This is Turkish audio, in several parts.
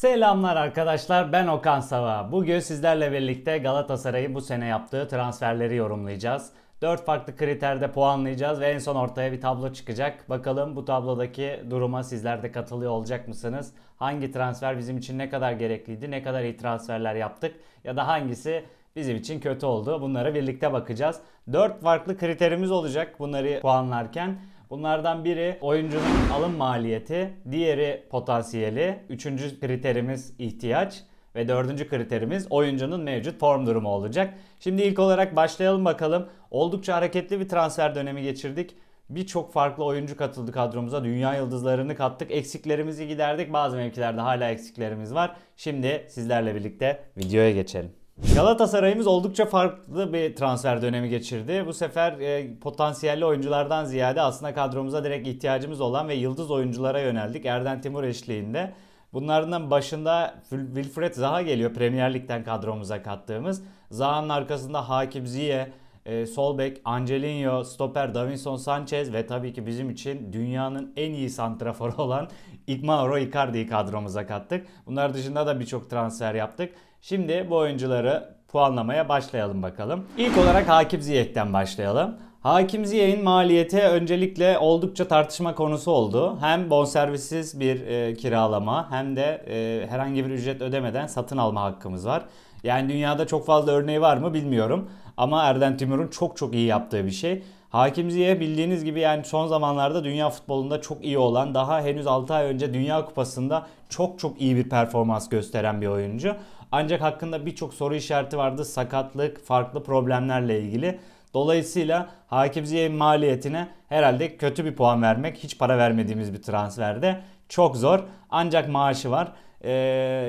Selamlar arkadaşlar ben Okan Sava. Bugün sizlerle birlikte Galatasaray'ın bu sene yaptığı transferleri yorumlayacağız. 4 farklı kriterde puanlayacağız ve en son ortaya bir tablo çıkacak. Bakalım bu tablodaki duruma sizler de katılıyor olacak mısınız? Hangi transfer bizim için ne kadar gerekliydi? Ne kadar iyi transferler yaptık? Ya da hangisi bizim için kötü oldu? Bunlara birlikte bakacağız. 4 farklı kriterimiz olacak bunları puanlarken. Bunlardan biri oyuncunun alım maliyeti, diğeri potansiyeli, üçüncü kriterimiz ihtiyaç ve dördüncü kriterimiz oyuncunun mevcut form durumu olacak. Şimdi ilk olarak başlayalım bakalım. Oldukça hareketli bir transfer dönemi geçirdik. Birçok farklı oyuncu katıldı kadromuza. Dünya yıldızlarını kattık. Eksiklerimizi giderdik. Bazı mevkilerde hala eksiklerimiz var. Şimdi sizlerle birlikte videoya geçelim. Galatasaray'ımız oldukça farklı bir transfer dönemi geçirdi. Bu sefer e, potansiyelli oyunculardan ziyade aslında kadromuza direkt ihtiyacımız olan ve yıldız oyunculara yöneldik. Erden Timur eşliğinde. Bunlardan başında Wilfred Zaha geliyor Premier Lig'den kadromuza kattığımız. Zaha'nın arkasında Hakim Ziye, e, Solbek, Angelino, Stoper, Davinson Sanchez ve tabii ki bizim için dünyanın en iyi santraforu olan Igmauro Icardi'yi kadromuza kattık. Bunlar dışında da birçok transfer yaptık. Şimdi bu oyuncuları puanlamaya başlayalım bakalım. İlk olarak Hakim Ziyech'ten başlayalım. Hakim Ziyech'in maliyeti öncelikle oldukça tartışma konusu oldu. Hem bonservisiz bir e, kiralama hem de e, herhangi bir ücret ödemeden satın alma hakkımız var. Yani dünyada çok fazla örneği var mı bilmiyorum. Ama Erden Timur'un çok çok iyi yaptığı bir şey. Hakim Ziyeh bildiğiniz gibi yani son zamanlarda dünya futbolunda çok iyi olan daha henüz 6 ay önce Dünya Kupası'nda çok çok iyi bir performans gösteren bir oyuncu. Ancak hakkında birçok soru işareti vardı sakatlık, farklı problemlerle ilgili. Dolayısıyla Hakim Ziyech'in maliyetine herhalde kötü bir puan vermek hiç para vermediğimiz bir transferde çok zor. Ancak maaşı var. Ee,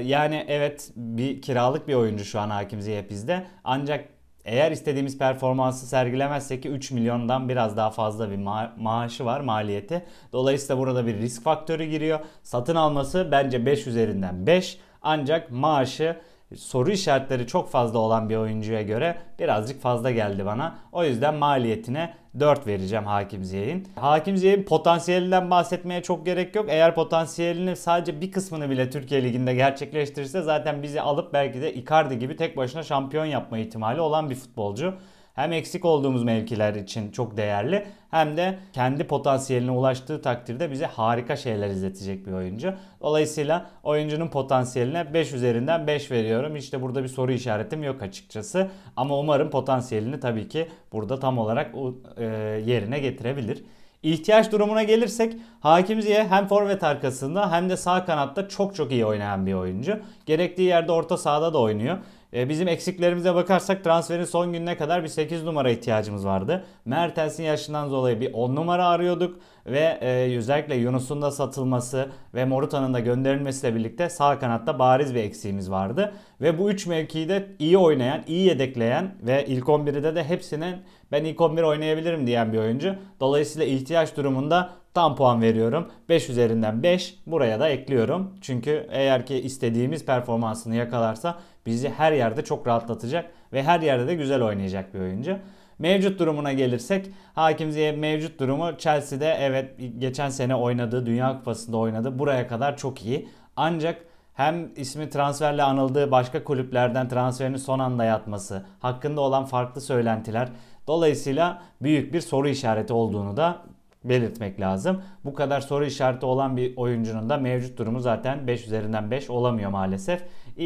yani evet bir kiralık bir oyuncu şu an Hakim Ziyech bizde. Ancak eğer istediğimiz performansı sergilemezse ki 3 milyondan biraz daha fazla bir ma- maaşı var maliyeti. Dolayısıyla burada bir risk faktörü giriyor. Satın alması bence 5 üzerinden 5 ancak maaşı soru işaretleri çok fazla olan bir oyuncuya göre birazcık fazla geldi bana. O yüzden maliyetine 4 vereceğim Hakim Ziyech'in. Hakim Ziyech'in potansiyelinden bahsetmeye çok gerek yok. Eğer potansiyelini sadece bir kısmını bile Türkiye Ligi'nde gerçekleştirirse zaten bizi alıp belki de Icardi gibi tek başına şampiyon yapma ihtimali olan bir futbolcu hem eksik olduğumuz mevkiler için çok değerli hem de kendi potansiyeline ulaştığı takdirde bize harika şeyler izletecek bir oyuncu. Dolayısıyla oyuncunun potansiyeline 5 üzerinden 5 veriyorum. İşte burada bir soru işaretim yok açıkçası. Ama umarım potansiyelini tabii ki burada tam olarak e, yerine getirebilir. İhtiyaç durumuna gelirsek Hakim Ziye hem forvet arkasında hem de sağ kanatta çok çok iyi oynayan bir oyuncu. Gerektiği yerde orta sahada da oynuyor. E, bizim eksiklerimize bakarsak transferin son gününe kadar bir 8 numara ihtiyacımız vardı. Mertens'in yaşından dolayı bir 10 numara arıyorduk ve e, özellikle Yunus'un da satılması ve Morutan'ın da gönderilmesiyle birlikte sağ kanatta bariz bir eksiğimiz vardı. Ve bu 3 mevkiyi de iyi oynayan, iyi yedekleyen ve ilk 11'de de hepsinin ben ilk 11 oynayabilirim diyen bir oyuncu. Dolayısıyla ihtiyaç durumunda tam puan veriyorum. 5 üzerinden 5 buraya da ekliyorum. Çünkü eğer ki istediğimiz performansını yakalarsa bizi her yerde çok rahatlatacak ve her yerde de güzel oynayacak bir oyuncu. Mevcut durumuna gelirsek Hakim Ziyeh mevcut durumu Chelsea'de evet geçen sene oynadı, Dünya Kupası'nda oynadı. Buraya kadar çok iyi. Ancak hem ismi transferle anıldığı başka kulüplerden transferini son anda yatması, hakkında olan farklı söylentiler dolayısıyla büyük bir soru işareti olduğunu da belirtmek lazım. Bu kadar soru işareti olan bir oyuncunun da mevcut durumu zaten 5 üzerinden 5 olamıyor maalesef.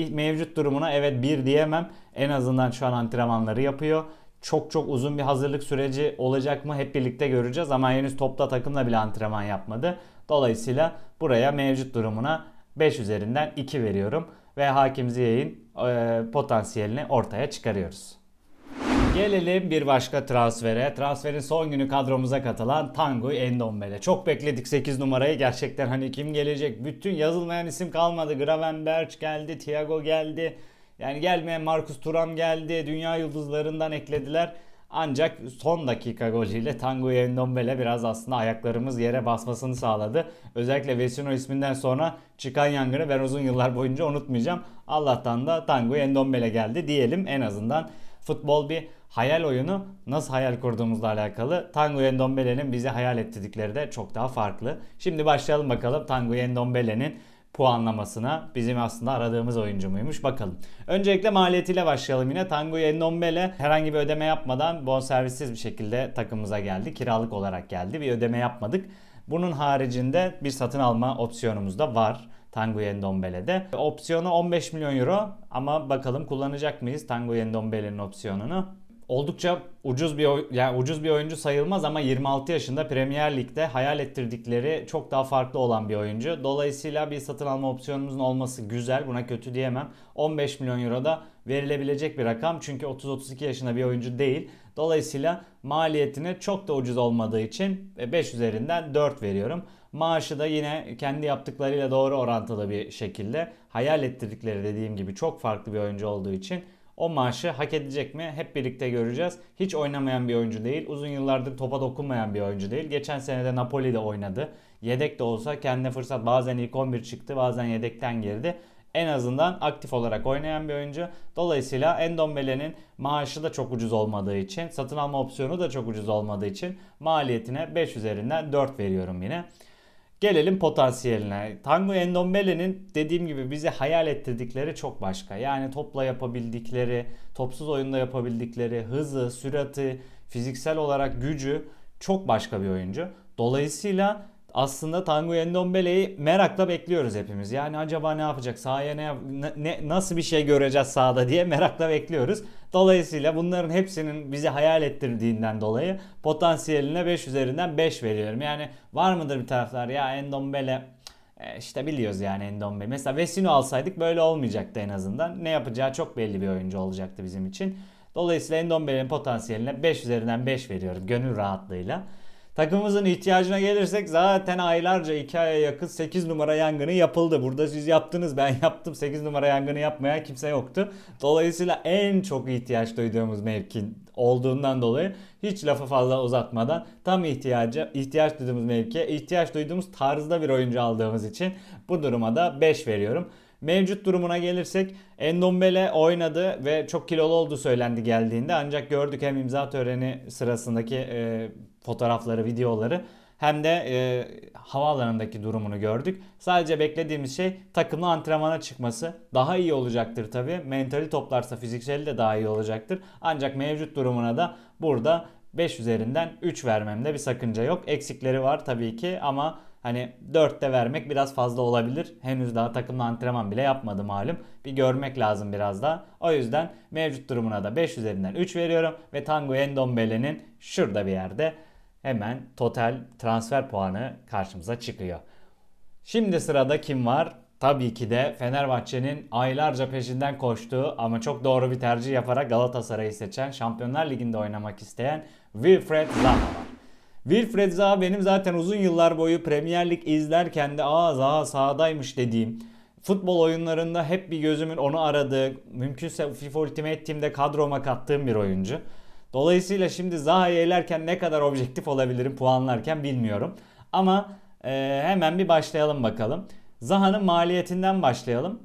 Mevcut durumuna evet bir diyemem. En azından şu an antrenmanları yapıyor. Çok çok uzun bir hazırlık süreci olacak mı hep birlikte göreceğiz ama henüz topta takımla bile antrenman yapmadı. Dolayısıyla buraya mevcut durumuna 5 üzerinden 2 veriyorum ve Hakim Ziyech'in e, potansiyelini ortaya çıkarıyoruz. Gelelim bir başka transfere. Transferin son günü kadromuza katılan Tanguy Endombele. Çok bekledik 8 numarayı. Gerçekten hani kim gelecek? Bütün yazılmayan isim kalmadı. Gravenberg geldi, Thiago geldi. Yani gelmeyen Marcus Turam geldi. Dünya yıldızlarından eklediler. Ancak son dakika golüyle Tanguy Endombele biraz aslında ayaklarımız yere basmasını sağladı. Özellikle Vesino isminden sonra çıkan yangını ben uzun yıllar boyunca unutmayacağım. Allah'tan da Tanguy Endombele geldi diyelim en azından futbol bir hayal oyunu nasıl hayal kurduğumuzla alakalı. Tango yendombele'nin bize hayal ettirdikleri de çok daha farklı. Şimdi başlayalım bakalım Tango yendombele'nin puanlamasına bizim aslında aradığımız oyuncu muymuş bakalım. Öncelikle maliyetiyle başlayalım yine. Tango yendombele herhangi bir ödeme yapmadan bonservissiz bir şekilde takımımıza geldi. Kiralık olarak geldi. Bir ödeme yapmadık. Bunun haricinde bir satın alma opsiyonumuz da var. Tango yendombele'de. Opsiyonu 15 milyon euro ama bakalım kullanacak mıyız Tango yendombele'nin opsiyonunu? oldukça ucuz bir yani ucuz bir oyuncu sayılmaz ama 26 yaşında Premier Lig'de hayal ettirdikleri çok daha farklı olan bir oyuncu. Dolayısıyla bir satın alma opsiyonumuzun olması güzel. Buna kötü diyemem. 15 milyon euro da verilebilecek bir rakam. Çünkü 30-32 yaşında bir oyuncu değil. Dolayısıyla maliyetini çok da ucuz olmadığı için 5 e, üzerinden 4 veriyorum. Maaşı da yine kendi yaptıklarıyla doğru orantılı bir şekilde hayal ettirdikleri dediğim gibi çok farklı bir oyuncu olduğu için o maaşı hak edecek mi? Hep birlikte göreceğiz. Hiç oynamayan bir oyuncu değil. Uzun yıllardır topa dokunmayan bir oyuncu değil. Geçen senede Napoli'de oynadı. Yedek de olsa kendine fırsat bazen ilk 11 çıktı bazen yedekten girdi en azından aktif olarak oynayan bir oyuncu. Dolayısıyla Endombele'nin maaşı da çok ucuz olmadığı için, satın alma opsiyonu da çok ucuz olmadığı için maliyetine 5 üzerinden 4 veriyorum yine. Gelelim potansiyeline. Tango Endombele'nin dediğim gibi bizi hayal ettirdikleri çok başka. Yani topla yapabildikleri, topsuz oyunda yapabildikleri, hızı, sürati, fiziksel olarak gücü çok başka bir oyuncu. Dolayısıyla aslında Tanguy Endombele'yi merakla bekliyoruz hepimiz. Yani acaba ne yapacak? Sahaya ne, ne nasıl bir şey göreceğiz sahada diye merakla bekliyoruz. Dolayısıyla bunların hepsinin bizi hayal ettirdiğinden dolayı potansiyeline 5 üzerinden 5 veriyorum. Yani var mıdır bir taraflar ya Endombele e, işte biliyoruz yani Endombele. Mesela Vesino alsaydık böyle olmayacaktı en azından. Ne yapacağı çok belli bir oyuncu olacaktı bizim için. Dolayısıyla Endombele'nin potansiyeline 5 üzerinden 5 veriyorum gönül rahatlığıyla. Takımımızın ihtiyacına gelirsek zaten aylarca hikaye aya yakın 8 numara yangını yapıldı. Burada siz yaptınız ben yaptım 8 numara yangını yapmaya kimse yoktu. Dolayısıyla en çok ihtiyaç duyduğumuz mevki olduğundan dolayı hiç lafı fazla uzatmadan tam ihtiyacı ihtiyaç duyduğumuz mevki ihtiyaç duyduğumuz tarzda bir oyuncu aldığımız için bu duruma da 5 veriyorum. Mevcut durumuna gelirsek Endombele oynadı ve çok kilolu olduğu söylendi geldiğinde ancak gördük hem imza töreni sırasındaki e, fotoğrafları, videoları hem de e, havaalanındaki durumunu gördük. Sadece beklediğimiz şey takımla antrenmana çıkması. Daha iyi olacaktır tabi. Mentali toplarsa fizikseli de daha iyi olacaktır. Ancak mevcut durumuna da burada 5 üzerinden 3 vermemde bir sakınca yok. Eksikleri var tabii ki ama hani de vermek biraz fazla olabilir. Henüz daha takımla antrenman bile yapmadı malum. Bir görmek lazım biraz daha. O yüzden mevcut durumuna da 5 üzerinden 3 veriyorum ve Tango Endombele'nin şurada bir yerde hemen total transfer puanı karşımıza çıkıyor. Şimdi sırada kim var? Tabii ki de Fenerbahçe'nin aylarca peşinden koştuğu ama çok doğru bir tercih yaparak Galatasaray'ı seçen, Şampiyonlar Ligi'nde oynamak isteyen Wilfred Zaha var. Wilfred Zaha benim zaten uzun yıllar boyu Premier Lig izlerken de aa Zaha sahadaymış dediğim futbol oyunlarında hep bir gözümün onu aradığı, mümkünse FIFA Ultimate Team'de kadroma kattığım bir oyuncu. Dolayısıyla şimdi Zaha'yı elerken ne kadar objektif olabilirim puanlarken bilmiyorum. Ama e, hemen bir başlayalım bakalım. Zaha'nın maliyetinden başlayalım.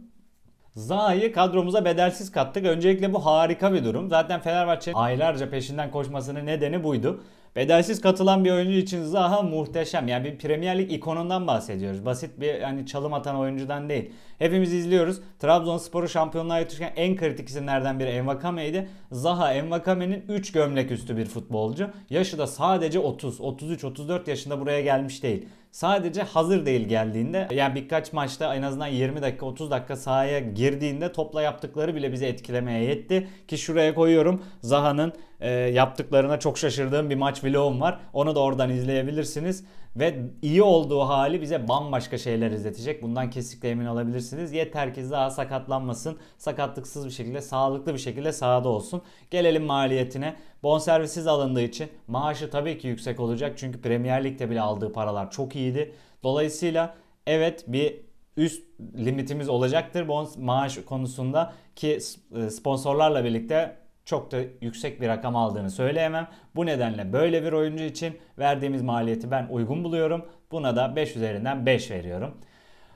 Zaha'yı kadromuza bedelsiz kattık. Öncelikle bu harika bir durum. Zaten Fenerbahçe aylarca peşinden koşmasının nedeni buydu. Bedelsiz katılan bir oyuncu için Zaha muhteşem. Yani bir Premier Lig ikonundan bahsediyoruz. Basit bir yani çalım atan oyuncudan değil. Hepimiz izliyoruz. Trabzonspor'u şampiyonluğa götürürken en kritik isimlerden biri Envakame'ydi. Zaha Envakame'nin 3 gömlek üstü bir futbolcu. Yaşı da sadece 30, 33, 34 yaşında buraya gelmiş değil. Sadece hazır değil geldiğinde yani birkaç maçta en azından 20 dakika 30 dakika sahaya girdiğinde topla yaptıkları bile bizi etkilemeye yetti. Ki şuraya koyuyorum Zaha'nın e, yaptıklarına çok şaşırdığım bir maç vlogum var. Onu da oradan izleyebilirsiniz. Ve iyi olduğu hali bize bambaşka şeyler izletecek. Bundan kesinlikle emin olabilirsiniz. Yeter ki daha sakatlanmasın. Sakatlıksız bir şekilde, sağlıklı bir şekilde sahada olsun. Gelelim maliyetine. Bonservisiz alındığı için maaşı tabii ki yüksek olacak. Çünkü Premier Lig'de bile aldığı paralar çok iyiydi. Dolayısıyla evet bir üst limitimiz olacaktır bon maaş konusunda ki e, sponsorlarla birlikte çok da yüksek bir rakam aldığını söyleyemem. Bu nedenle böyle bir oyuncu için verdiğimiz maliyeti ben uygun buluyorum. Buna da 5 üzerinden 5 veriyorum.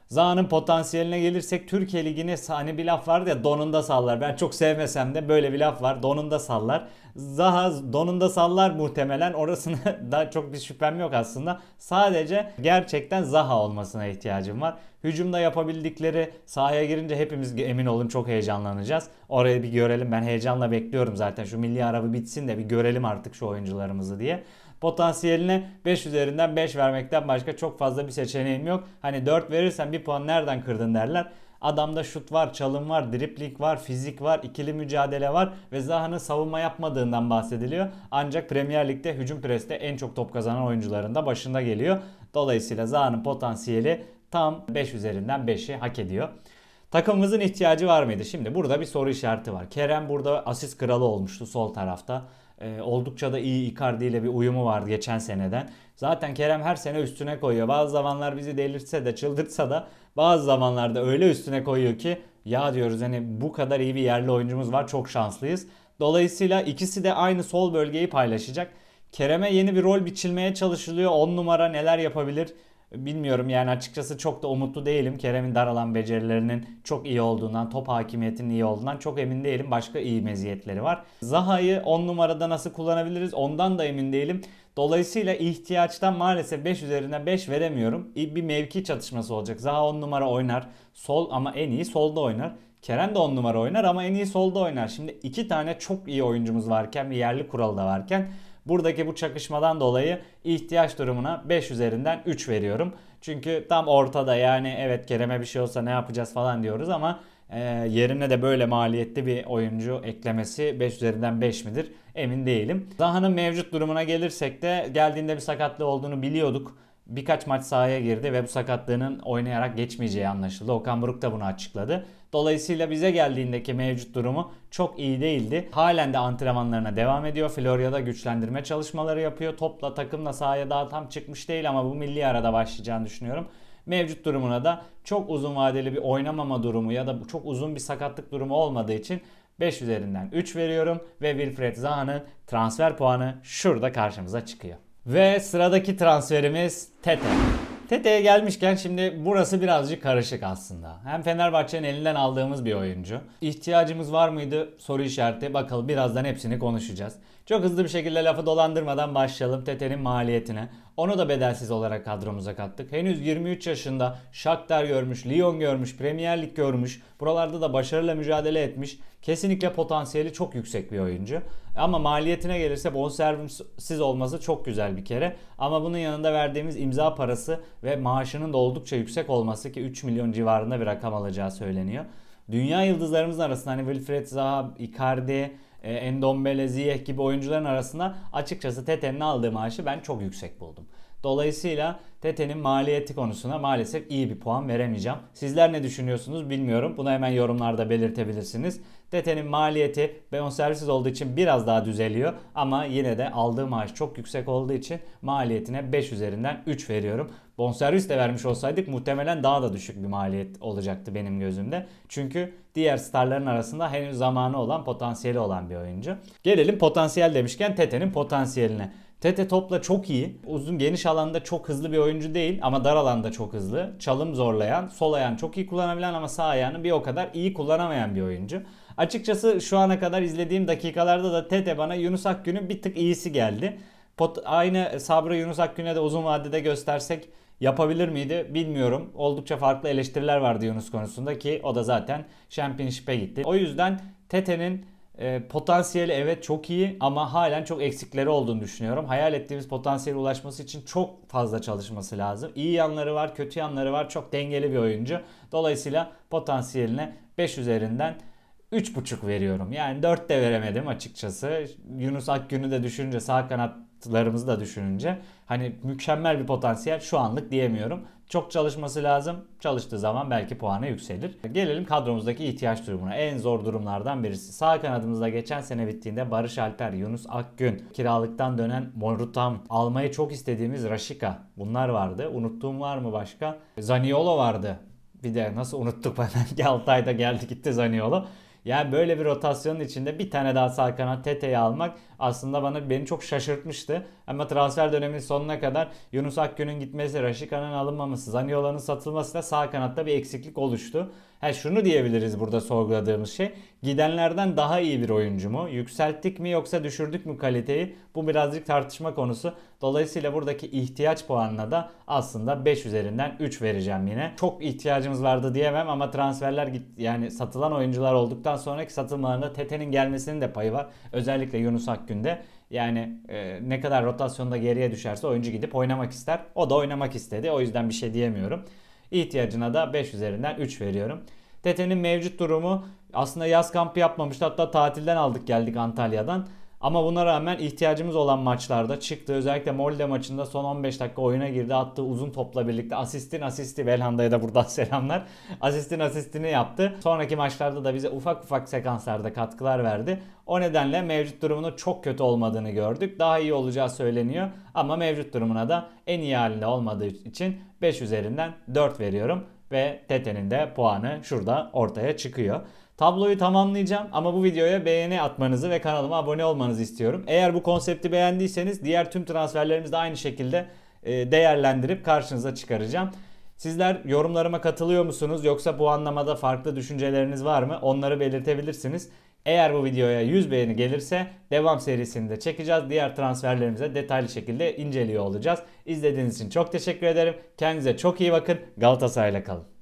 Zaha'nın potansiyeline gelirsek Türkiye Ligi'ni hani bir laf vardı ya donunda sallar. Ben çok sevmesem de böyle bir laf var donunda sallar. Zaha donunda sallar muhtemelen orasına da çok bir şüphem yok aslında. Sadece gerçekten Zaha olmasına ihtiyacım var. Hücumda yapabildikleri sahaya girince hepimiz emin olun çok heyecanlanacağız. Orayı bir görelim ben heyecanla bekliyorum zaten şu milli arabı bitsin de bir görelim artık şu oyuncularımızı diye potansiyeline 5 üzerinden 5 vermekten başka çok fazla bir seçeneğim yok. Hani 4 verirsen bir puan nereden kırdın derler. Adamda şut var, çalım var, dripling var, fizik var, ikili mücadele var ve Zaha'nın savunma yapmadığından bahsediliyor. Ancak Premier Lig'de hücum preste en çok top kazanan oyuncuların da başında geliyor. Dolayısıyla Zaha'nın potansiyeli tam 5 üzerinden 5'i hak ediyor. Takımımızın ihtiyacı var mıydı? Şimdi burada bir soru işareti var. Kerem burada asist kralı olmuştu sol tarafta. Ee, oldukça da iyi Icardi ile bir uyumu vardı geçen seneden. Zaten Kerem her sene üstüne koyuyor. Bazı zamanlar bizi delirtse de çıldırtsa da bazı zamanlarda öyle üstüne koyuyor ki ya diyoruz hani bu kadar iyi bir yerli oyuncumuz var çok şanslıyız. Dolayısıyla ikisi de aynı sol bölgeyi paylaşacak. Kerem'e yeni bir rol biçilmeye çalışılıyor. 10 numara neler yapabilir? bilmiyorum yani açıkçası çok da umutlu değilim. Kerem'in daralan becerilerinin çok iyi olduğundan, top hakimiyetinin iyi olduğundan çok emin değilim. Başka iyi meziyetleri var. Zaha'yı 10 numarada nasıl kullanabiliriz ondan da emin değilim. Dolayısıyla ihtiyaçtan maalesef 5 üzerine 5 veremiyorum. Bir mevki çatışması olacak. Zaha 10 numara oynar. Sol ama en iyi solda oynar. Kerem de 10 numara oynar ama en iyi solda oynar. Şimdi iki tane çok iyi oyuncumuz varken bir yerli kuralı da varken Buradaki bu çakışmadan dolayı ihtiyaç durumuna 5 üzerinden 3 veriyorum. Çünkü tam ortada yani evet Kerem'e bir şey olsa ne yapacağız falan diyoruz ama e, yerine de böyle maliyetli bir oyuncu eklemesi 5 üzerinden 5 midir emin değilim. Zaha'nın mevcut durumuna gelirsek de geldiğinde bir sakatlığı olduğunu biliyorduk birkaç maç sahaya girdi ve bu sakatlığının oynayarak geçmeyeceği anlaşıldı. Okan Buruk da bunu açıkladı. Dolayısıyla bize geldiğindeki mevcut durumu çok iyi değildi. Halen de antrenmanlarına devam ediyor. Florya'da güçlendirme çalışmaları yapıyor. Topla takımla sahaya daha tam çıkmış değil ama bu milli arada başlayacağını düşünüyorum. Mevcut durumuna da çok uzun vadeli bir oynamama durumu ya da çok uzun bir sakatlık durumu olmadığı için 5 üzerinden 3 veriyorum ve Wilfred Zaha'nın transfer puanı şurada karşımıza çıkıyor. Ve sıradaki transferimiz Tete. Tete'ye gelmişken şimdi burası birazcık karışık aslında. Hem Fenerbahçe'nin elinden aldığımız bir oyuncu. İhtiyacımız var mıydı soru işareti. Bakalım birazdan hepsini konuşacağız. Çok hızlı bir şekilde lafı dolandırmadan başlayalım Tete'nin maliyetine. Onu da bedelsiz olarak kadromuza kattık. Henüz 23 yaşında Shakhtar görmüş, Lyon görmüş, Premier Lig görmüş. Buralarda da başarıyla mücadele etmiş. Kesinlikle potansiyeli çok yüksek bir oyuncu. Ama maliyetine gelirse bonservisiz olması çok güzel bir kere. Ama bunun yanında verdiğimiz imza parası ve maaşının da oldukça yüksek olması ki 3 milyon civarında bir rakam alacağı söyleniyor. Dünya yıldızlarımızın arasında hani Wilfred Zaha, Icardi, e, Endombele, Ziyech gibi oyuncuların arasında açıkçası Tete'nin aldığı maaşı ben çok yüksek buldum. Dolayısıyla Tete'nin maliyeti konusuna maalesef iyi bir puan veremeyeceğim. Sizler ne düşünüyorsunuz bilmiyorum. Bunu hemen yorumlarda belirtebilirsiniz. DT'nin maliyeti bonservisiz olduğu için biraz daha düzeliyor. Ama yine de aldığı maaş çok yüksek olduğu için maliyetine 5 üzerinden 3 veriyorum. Bonservis de vermiş olsaydık muhtemelen daha da düşük bir maliyet olacaktı benim gözümde. Çünkü diğer starların arasında henüz zamanı olan, potansiyeli olan bir oyuncu. Gelelim potansiyel demişken Tete'nin potansiyeline. Tete topla çok iyi. Uzun geniş alanda çok hızlı bir oyuncu değil ama dar alanda çok hızlı. Çalım zorlayan, sol ayağını çok iyi kullanabilen ama sağ ayağını bir o kadar iyi kullanamayan bir oyuncu. Açıkçası şu ana kadar izlediğim dakikalarda da Tete bana Yunus Akgün'ün bir tık iyisi geldi. Pot, aynı sabrı Yunus Akgün'e de uzun vadede göstersek yapabilir miydi bilmiyorum. Oldukça farklı eleştiriler vardı Yunus konusunda ki o da zaten Championship'e gitti. O yüzden Tete'nin e, potansiyeli evet çok iyi ama halen çok eksikleri olduğunu düşünüyorum. Hayal ettiğimiz potansiyele ulaşması için çok fazla çalışması lazım. İyi yanları var, kötü yanları var. Çok dengeli bir oyuncu. Dolayısıyla potansiyeline 5 üzerinden 3.5 veriyorum. Yani 4 de veremedim açıkçası. Yunus Akgün'ü de düşününce sağ kanatlarımızı da düşününce hani mükemmel bir potansiyel şu anlık diyemiyorum. Çok çalışması lazım. Çalıştığı zaman belki puanı yükselir. Gelelim kadromuzdaki ihtiyaç durumuna. En zor durumlardan birisi. Sağ kanadımızda geçen sene bittiğinde Barış Alper, Yunus Akgün, kiralıktan dönen Morutam, almayı çok istediğimiz Raşika bunlar vardı. Unuttuğum var mı başka? Zaniolo vardı. Bir de nasıl unuttuk ben 6 ayda geldi gitti Zaniolo. Yani böyle bir rotasyonun içinde bir tane daha sağ kanat Tete'yi almak aslında bana beni çok şaşırtmıştı. Ama transfer dönemin sonuna kadar Yunus Akgün'ün gitmesi, Raşika'nın alınmaması, Zaniola'nın satılması da sağ kanatta bir eksiklik oluştu. Ha şunu diyebiliriz burada sorguladığımız şey. Gidenlerden daha iyi bir oyuncu mu? Yükselttik mi yoksa düşürdük mü kaliteyi? Bu birazcık tartışma konusu. Dolayısıyla buradaki ihtiyaç puanına da aslında 5 üzerinden 3 vereceğim yine. Çok ihtiyacımız vardı diyemem ama transferler git yani satılan oyuncular olduktan sonraki satılmalarında Tete'nin gelmesinin de payı var. Özellikle Yunus Akgün günde yani e, ne kadar rotasyonda geriye düşerse oyuncu gidip oynamak ister. O da oynamak istedi. O yüzden bir şey diyemiyorum. İhtiyacına da 5 üzerinden 3 veriyorum. Tete'nin mevcut durumu aslında yaz kampı yapmamıştı. Hatta tatilden aldık geldik Antalya'dan. Ama buna rağmen ihtiyacımız olan maçlarda çıktı. Özellikle Molde maçında son 15 dakika oyuna girdi. Attığı uzun topla birlikte asistin asisti Belhanda'ya da buradan selamlar. Asistin asistini yaptı. Sonraki maçlarda da bize ufak ufak sekanslarda katkılar verdi. O nedenle mevcut durumunun çok kötü olmadığını gördük. Daha iyi olacağı söyleniyor ama mevcut durumuna da en iyi halinde olmadığı için 5 üzerinden 4 veriyorum ve Tete'nin de puanı şurada ortaya çıkıyor. Tabloyu tamamlayacağım ama bu videoya beğeni atmanızı ve kanalıma abone olmanızı istiyorum. Eğer bu konsepti beğendiyseniz diğer tüm transferlerimizi de aynı şekilde e, değerlendirip karşınıza çıkaracağım. Sizler yorumlarıma katılıyor musunuz yoksa bu anlamada farklı düşünceleriniz var mı? Onları belirtebilirsiniz. Eğer bu videoya 100 beğeni gelirse devam serisini de çekeceğiz. Diğer transferlerimize detaylı şekilde inceliyor olacağız. İzlediğiniz için çok teşekkür ederim. Kendinize çok iyi bakın. Galatasaray'la kalın.